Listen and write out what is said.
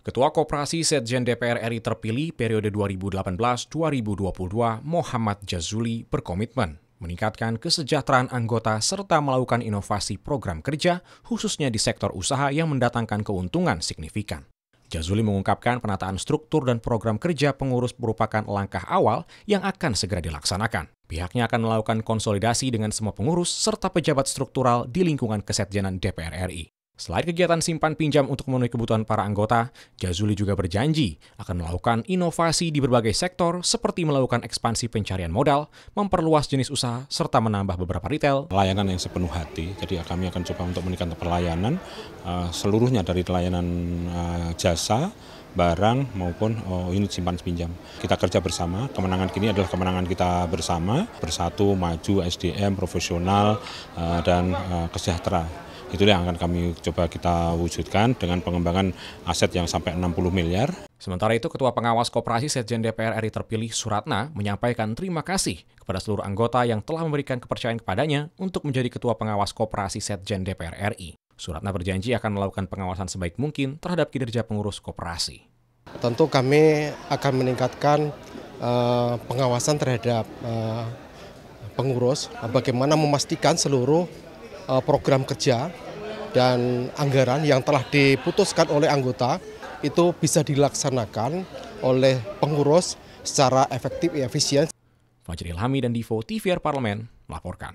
Ketua Koperasi Setjen DPR RI terpilih periode 2018-2022 Muhammad Jazuli berkomitmen meningkatkan kesejahteraan anggota serta melakukan inovasi program kerja khususnya di sektor usaha yang mendatangkan keuntungan signifikan. Jazuli mengungkapkan penataan struktur dan program kerja pengurus merupakan langkah awal yang akan segera dilaksanakan. Pihaknya akan melakukan konsolidasi dengan semua pengurus serta pejabat struktural di lingkungan kesetjenan DPR RI. Selain kegiatan simpan pinjam untuk memenuhi kebutuhan para anggota, Jazuli juga berjanji akan melakukan inovasi di berbagai sektor seperti melakukan ekspansi pencarian modal, memperluas jenis usaha, serta menambah beberapa retail. Pelayanan yang sepenuh hati, jadi ah, kami akan coba untuk meningkatkan pelayanan ah, seluruhnya dari layanan ah, jasa, barang maupun oh, unit simpan pinjam. Kita kerja bersama, kemenangan kini adalah kemenangan kita bersama, bersatu, maju, SDM, profesional, dan uh, Itulah yang akan kami coba kita wujudkan dengan pengembangan aset yang sampai 60 miliar. Sementara itu, Ketua Pengawas Koperasi Setjen DPR RI terpilih Suratna menyampaikan terima kasih kepada seluruh anggota yang telah memberikan kepercayaan kepadanya untuk menjadi Ketua Pengawas Koperasi Setjen DPR RI. Suratna berjanji akan melakukan pengawasan sebaik mungkin terhadap kinerja pengurus koperasi. Tentu kami akan meningkatkan uh, pengawasan terhadap uh, pengurus, bagaimana memastikan seluruh Eh, program kerja dan anggaran yang telah diputuskan oleh anggota itu bisa dilaksanakan oleh pengurus secara efektif dan efisien. Fajri Ilhami dan Divo TVR Parlemen melaporkan.